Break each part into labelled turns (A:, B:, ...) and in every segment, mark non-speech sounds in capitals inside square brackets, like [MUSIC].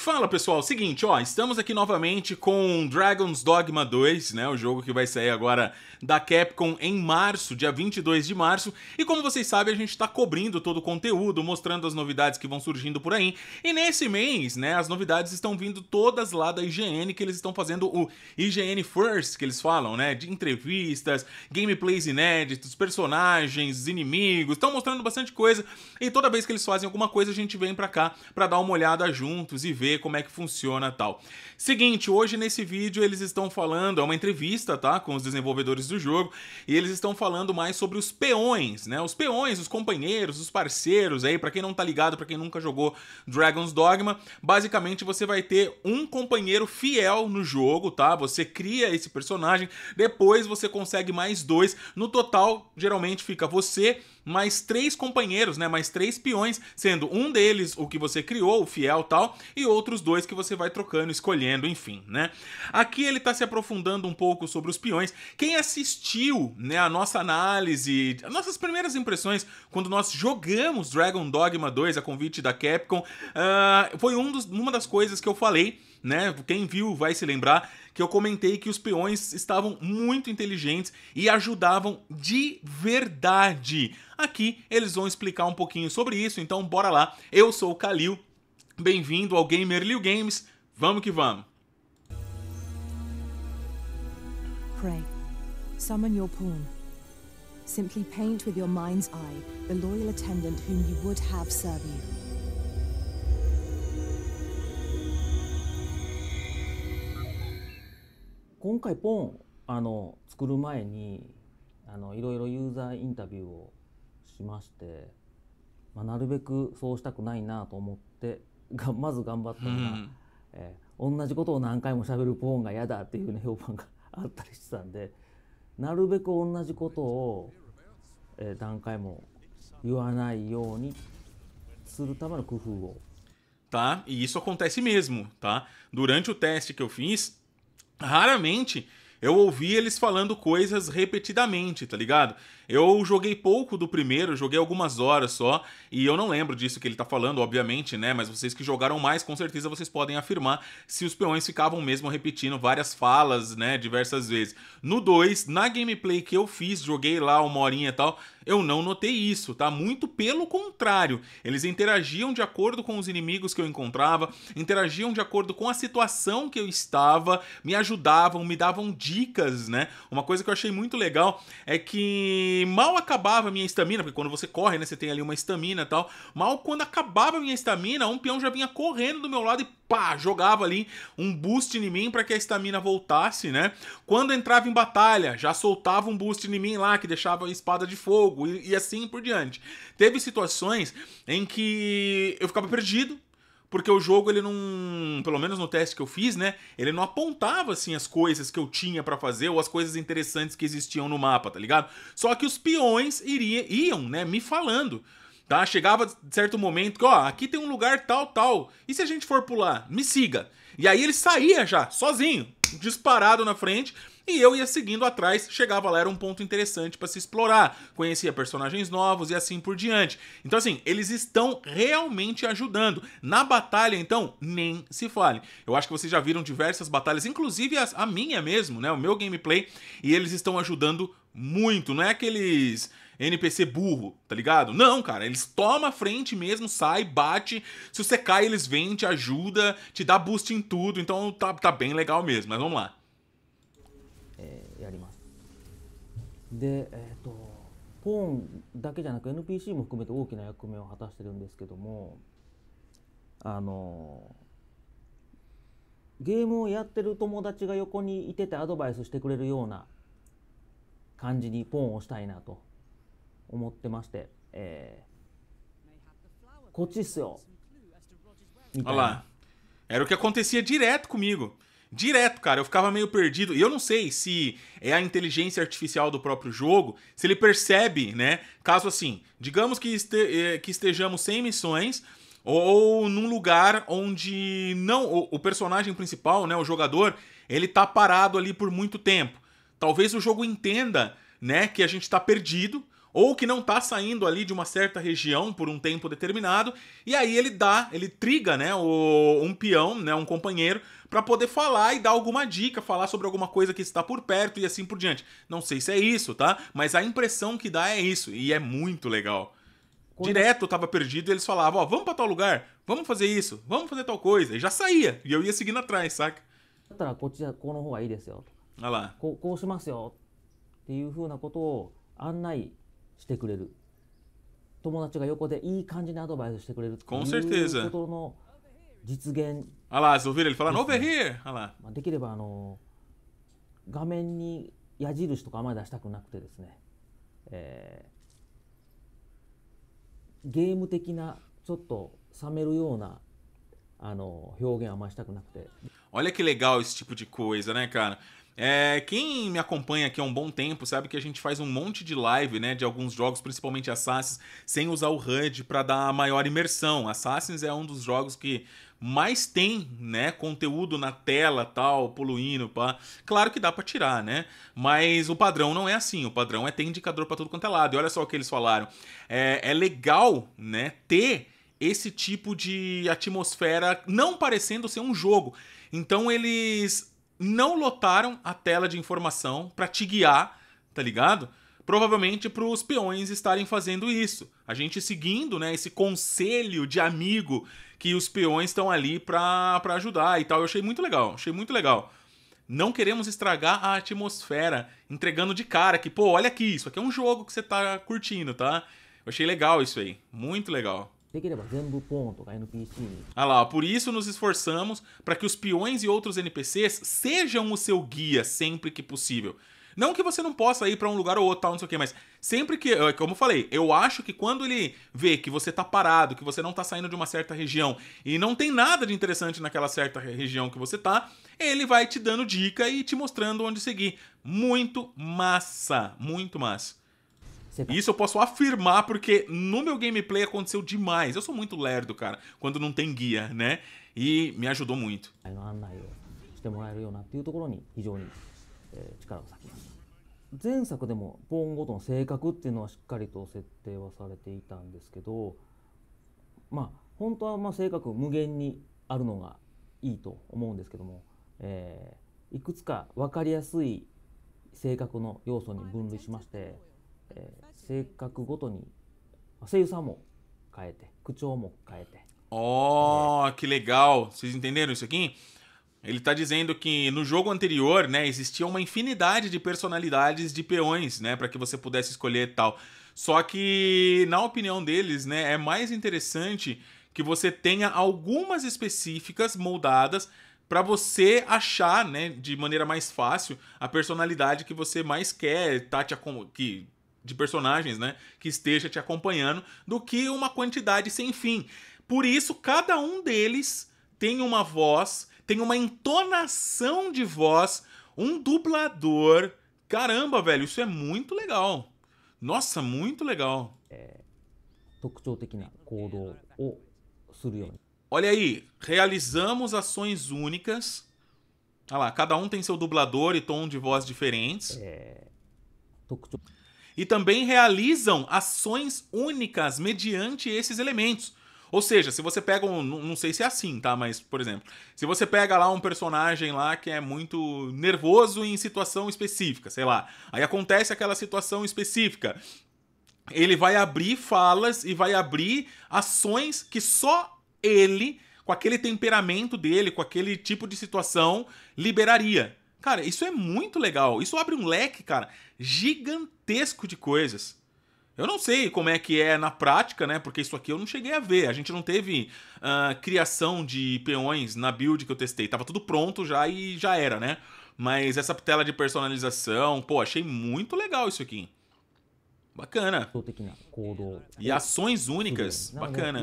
A: Fala pessoal, seguinte, ó, estamos aqui novamente com Dragon's Dogma 2, né, o jogo que vai sair agora da Capcom em março, dia 22 de março, e como vocês sabem, a gente tá cobrindo todo o conteúdo, mostrando as novidades que vão surgindo por aí, e nesse mês, né, as novidades estão vindo todas lá da IGN, que eles estão fazendo o IGN First, que eles falam, né, de entrevistas, gameplays inéditos, personagens, inimigos, estão mostrando bastante coisa, e toda vez que eles fazem alguma coisa, a gente vem pra cá pra dar uma olhada juntos e ver entender como é que funciona tal. Seguinte, hoje nesse vídeo eles estão falando, é uma entrevista, tá, com os desenvolvedores do jogo, e eles estão falando mais sobre os peões, né? Os peões, os companheiros, os parceiros aí, para quem não tá ligado, para quem nunca jogou Dragon's Dogma, basicamente você vai ter um companheiro fiel no jogo, tá? Você cria esse personagem, depois você consegue mais dois. No total, geralmente fica você mais três companheiros, né? Mais três peões, sendo um deles o que você criou, o fiel tal, e outros dois que você vai trocando, escolhendo, enfim, né? Aqui ele está se aprofundando um pouco sobre os peões. Quem assistiu, né, a nossa análise, as nossas primeiras impressões quando nós jogamos Dragon Dogma 2 a convite da Capcom, uh, foi um dos, uma das coisas que eu falei né? Quem viu vai se lembrar que eu comentei que os peões estavam muito inteligentes e ajudavam de verdade. Aqui eles vão explicar um pouquinho sobre isso, então bora lá. Eu sou o Kalil, bem-vindo ao Gamer Liu Games, vamos que vamos!
B: Pray, summon your pawn. Simply paint with your mind's eye the loyal attendant whom you would have serve you. 今回ポンあの作る前にあのいろいろユーザーインタビューをしまして、まあ、なるべくそうしたくないなと思ってがまず頑張ったのが、うん、えー、同じことを何回もしゃべるポーンが嫌だっていう評判があったりしてたんでなるべく同じことを、えー、何回も言わないようにするための工夫を。
A: Tá? E isso acontece mesmo, tá? Durante o teste que eu fiz, Raramente eu ouvi eles falando coisas repetidamente, tá ligado? Eu joguei pouco do primeiro, joguei algumas horas só, e eu não lembro disso que ele tá falando, obviamente, né? Mas vocês que jogaram mais, com certeza vocês podem afirmar se os peões ficavam mesmo repetindo várias falas, né? Diversas vezes. No 2, na gameplay que eu fiz, joguei lá uma horinha e tal. Eu não notei isso, tá? Muito pelo contrário. Eles interagiam de acordo com os inimigos que eu encontrava, interagiam de acordo com a situação que eu estava, me ajudavam, me davam dicas, né? Uma coisa que eu achei muito legal é que mal acabava a minha estamina, porque quando você corre, né, você tem ali uma estamina e tal, mal quando acabava a minha estamina, um peão já vinha correndo do meu lado e pá, jogava ali um boost em mim para que a estamina voltasse, né? Quando entrava em batalha, já soltava um boost em mim lá que deixava a espada de fogo e, e assim por diante. Teve situações em que eu ficava perdido, porque o jogo ele não, pelo menos no teste que eu fiz, né, ele não apontava assim as coisas que eu tinha para fazer ou as coisas interessantes que existiam no mapa, tá ligado? Só que os peões iria, iam, né, me falando Tá? Chegava certo momento que, ó, aqui tem um lugar tal, tal. E se a gente for pular? Me siga. E aí ele saía já, sozinho, disparado na frente, e eu ia seguindo atrás, chegava lá, era um ponto interessante para se explorar, conhecia personagens novos e assim por diante. Então, assim, eles estão realmente ajudando. Na batalha, então, nem se fale. Eu acho que vocês já viram diversas batalhas, inclusive as, a minha mesmo, né? O meu gameplay, e eles estão ajudando muito, não é aqueles NPC burro, tá ligado? Não, cara, eles tomam a frente mesmo, sai, bate. Se você cai, eles vêm, te ajuda, te dá boost em tudo. Então tá, tá bem legal mesmo, mas vamos lá. É,
B: で、えーと、とポーンだけじゃなく é, NPC も含めて大きな役目を果たしてるんですけどもあのゲームをやってる友達が横にいててアドバイスしてくれるような感じにポーンをしたいなと思ってまして、
A: えー、
B: こっちっすよ。
A: Olha lá. Era o que acontecia direto comigo. Direto, cara, eu ficava meio perdido. E eu não sei se é a inteligência artificial do próprio jogo, se ele percebe, né? Caso assim, digamos que, este, eh, que estejamos sem missões ou num lugar onde não o, o personagem principal, né, o jogador, ele tá parado ali por muito tempo. Talvez o jogo entenda, né, que a gente tá perdido ou que não está saindo ali de uma certa região por um tempo determinado, e aí ele dá, ele triga, né, o, um peão, né, um companheiro para poder falar e dar alguma dica, falar sobre alguma coisa que está por perto e assim por diante. Não sei se é isso, tá? Mas a impressão que dá é isso e é muito legal. Direto eu tava perdido e eles falavam, ó, vamos para tal lugar, vamos fazer isso, vamos fazer tal coisa. E já saía, e eu ia seguindo atrás, saca?
B: Assim, lá してくれる友達が横でいい感じのアドバイスしてくれるということの実現、
A: Olha lá, o u v i r ele f a l a r here! o l h で
B: きればあの画面に矢印とかあまり出したくなくてですね、えー、ゲーム的なちょっと冷めるようなあの表現はあまりしたくなくて。
A: Olha que legal esse tipo de coisa, né, cara? É, quem me acompanha aqui há um bom tempo sabe que a gente faz um monte de live, né, de alguns jogos, principalmente Assassins, sem usar o HUD para dar maior imersão. Assassins é um dos jogos que mais tem, né, conteúdo na tela, tal, poluindo, pá. Claro que dá para tirar, né? Mas o padrão não é assim, o padrão é ter indicador para tudo quanto é lado. E olha só o que eles falaram. É, é legal, né, ter esse tipo de atmosfera não parecendo ser um jogo. Então eles não lotaram a tela de informação para te guiar, tá ligado? Provavelmente para os peões estarem fazendo isso. A gente seguindo, né, esse conselho de amigo que os peões estão ali para ajudar e tal. Eu achei muito legal, achei muito legal. Não queremos estragar a atmosfera, entregando de cara que, pô, olha aqui, isso aqui é um jogo que você tá curtindo, tá? Eu achei legal isso aí, muito legal.
B: できれば全部ポーンとか NPC に。
A: Ah lá, por isso nos esforçamos para que os peões e outros NPCs sejam o seu guia sempre que possível. Não que você não possa ir para um lugar ou outro, tal, não sei o que, mas sempre que, é, como eu falei, eu acho que quando ele vê que você tá parado, que você não tá saindo de uma certa região e não tem nada de interessante naquela certa região que você tá, ele vai te dando dica e te mostrando onde seguir. Muito massa, muito massa. Você tá. Isso eu posso afirmar porque no meu gameplay aconteceu demais. Eu sou muito lerdo, cara, quando não tem guia, né? E me ajudou muito.
B: 前作でもポーンごとの性格っていうのはしっかりと設定はされていたんですけどまあ本当はまあ性格無限にあるのがいいと思うんですけども、えー、いくつか分かりやすい性格の要素に分類しまして、えー、
A: Oh, que legal! Vocês entenderam isso aqui? Ele está dizendo que no jogo anterior, né, existia uma infinidade de personalidades de peões, né, para que você pudesse escolher tal. Só que, na opinião deles, né, é mais interessante que você tenha algumas específicas moldadas para você achar, né, de maneira mais fácil a personalidade que você mais quer, tá te que de personagens, né, que esteja te acompanhando, do que uma quantidade sem fim. Por isso, cada um deles tem uma voz, tem uma entonação de voz, um dublador. Caramba, velho, isso é muito legal. Nossa, muito legal. É, Olha aí, realizamos ações únicas. Olha lá, cada um tem seu dublador e tom de voz diferentes. É, e também realizam ações únicas mediante esses elementos. Ou seja, se você pega um. Não sei se é assim, tá? Mas, por exemplo, se você pega lá um personagem lá que é muito nervoso em situação específica, sei lá. Aí acontece aquela situação específica. Ele vai abrir falas e vai abrir ações que só ele, com aquele temperamento dele, com aquele tipo de situação, liberaria. Cara, isso é muito legal. Isso abre um leque, cara, gigantesco de coisas. Eu não sei como é que é na prática, né? Porque isso aqui eu não cheguei a ver. A gente não teve uh, criação de peões na build que eu testei. Tava tudo pronto já e já era, né? Mas essa tela de personalização, pô, achei muito legal isso aqui. Bacana. Né? E ações únicas, bacana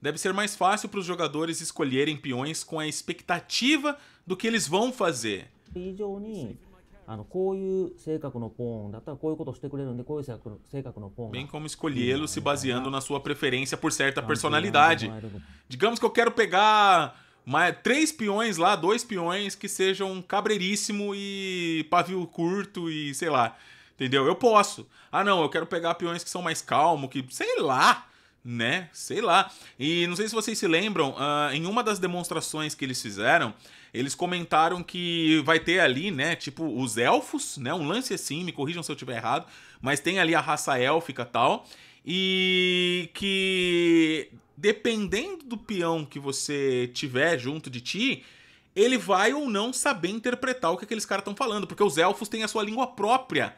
A: deve ser mais fácil para os jogadores escolherem peões com a expectativa do que eles vão fazer. bem como escolhê-lo se baseando na sua preferência por certa personalidade. Digamos que eu quero pegar mais, três peões lá, dois peões que sejam cabreiríssimo e pavio curto e sei lá. Entendeu? Eu posso. Ah, não, eu quero pegar peões que são mais calmo, que sei lá né? Sei lá. E não sei se vocês se lembram, uh, em uma das demonstrações que eles fizeram, eles comentaram que vai ter ali, né, tipo, os elfos, né? Um lance assim, me corrijam se eu estiver errado, mas tem ali a raça élfica tal. E que dependendo do peão que você tiver junto de ti, ele vai ou não saber interpretar o que aqueles caras estão falando, porque os elfos têm a sua língua própria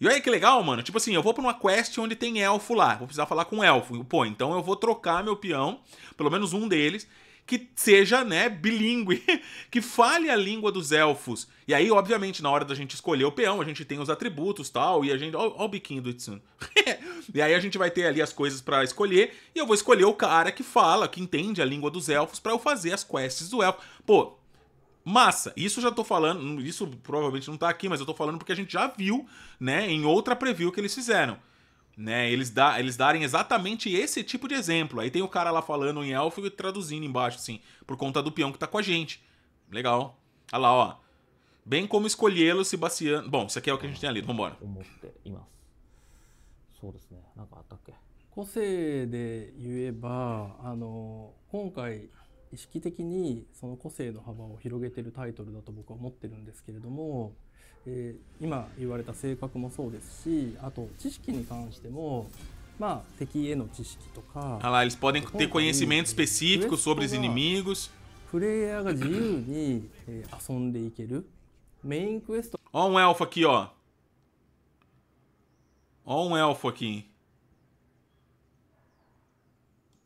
A: e olha que legal, mano. Tipo assim, eu vou pra uma quest onde tem elfo lá. Vou precisar falar com um elfo. Pô, então eu vou trocar meu peão, pelo menos um deles, que seja, né, bilíngue, [LAUGHS] que fale a língua dos elfos. E aí, obviamente, na hora da gente escolher o peão, a gente tem os atributos tal, e a gente. Ó, o biquinho do Itsun. [LAUGHS] e aí a gente vai ter ali as coisas para escolher, e eu vou escolher o cara que fala, que entende a língua dos elfos, para eu fazer as quests do elfo. Pô, Massa, isso já tô falando, isso provavelmente não tá aqui, mas eu tô falando porque a gente já viu, né, em outra preview que eles fizeram. Né, eles, dá, eles darem exatamente esse tipo de exemplo. Aí tem o cara lá falando em élfico e traduzindo embaixo, assim, por conta do peão que tá com a gente. Legal. Olha lá, ó. Bem como escolhê-lo, se Sebastiano. Bom, isso aqui é o que a gente tem ali, vambora.
C: 個性で言えば、あの今回意識的にその個性の幅を広げてるタイトルだと僕は思ってるんですけれども、えー、今言われた性格もそうですしあと知識に関しても Ah lá,
A: eles podem ter conhecimento específico sobre os
C: inimigos.
A: Ó um elfo aqui, ó. Ó um elfo aqui.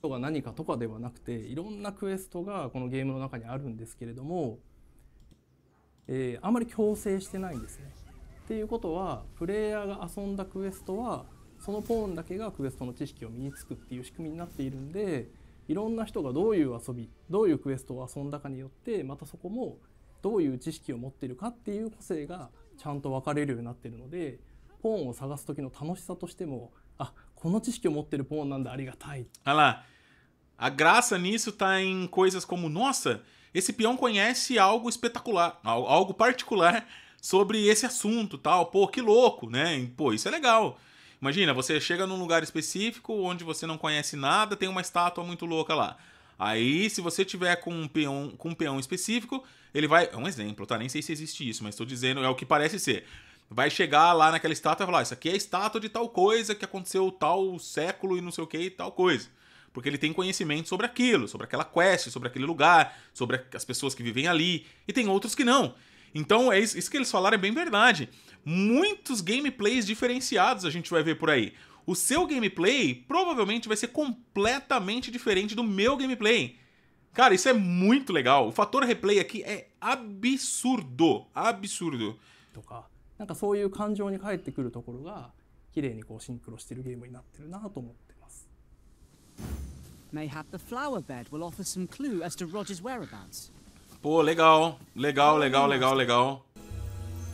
C: トが何かとかではなくていろんなクエストがこのゲームの中にあるんですけれども、えー、あまり強制してないんですね。っていうことはプレイヤーが遊んだクエストはそのポーンだけがクエストの知識を身につくっていう仕組みになっているんでいろんな人がどういう遊びどういうクエストを遊んだかによってまたそこもどういう知識を持ってるかって
A: いう個性がちゃ
C: んと分かれるようになってるのでポーンを探す時の楽しさとしてもあこの知識を持ってるポーンなんでありがたい
A: あら A graça nisso tá em coisas como, nossa, esse peão conhece algo espetacular, algo particular sobre esse assunto, tal. Pô, que louco, né? Pô, isso é legal. Imagina, você chega num lugar específico onde você não conhece nada, tem uma estátua muito louca lá. Aí, se você tiver com um peão, com um peão específico, ele vai. É um exemplo, tá? Nem sei se existe isso, mas estou dizendo, é o que parece ser. Vai chegar lá naquela estátua e falar: Isso aqui é a estátua de tal coisa que aconteceu tal século e não sei o que e tal coisa porque ele tem conhecimento sobre aquilo, sobre aquela quest, sobre aquele lugar, sobre as pessoas que vivem ali, e tem outros que não. Então, é isso, isso que eles falaram é bem verdade. Muitos gameplays diferenciados a gente vai ver por aí. O seu gameplay provavelmente vai ser completamente diferente do meu gameplay. Cara, isso é muito legal. O fator replay aqui é absurdo. Absurdo.
C: Mayhap the flower bed will offer some clue as to Roger's whereabouts.
A: Pô, legal. Legal, legal, legal, legal.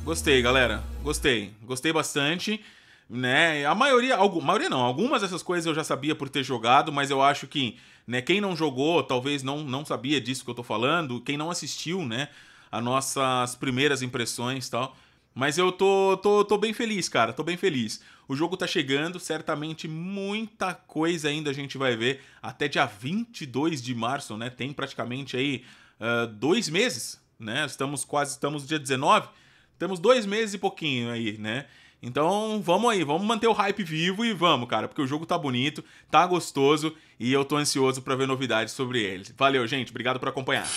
A: Gostei, galera. Gostei. Gostei bastante. Né? A maioria, algum, maioria não, algumas dessas coisas eu já sabia por ter jogado, mas eu acho que, né, quem não jogou, talvez não, não sabia disso que eu tô falando, quem não assistiu, né, as nossas primeiras impressões e tal. Mas eu tô, tô, tô bem feliz, cara, tô bem feliz. O jogo tá chegando, certamente muita coisa ainda a gente vai ver. Até dia 22 de março, né? Tem praticamente aí uh, dois meses, né? Estamos quase, estamos dia 19. Temos dois meses e pouquinho aí, né? Então vamos aí, vamos manter o hype vivo e vamos, cara, porque o jogo tá bonito, tá gostoso e eu tô ansioso para ver novidades sobre ele. Valeu, gente, obrigado por acompanhar.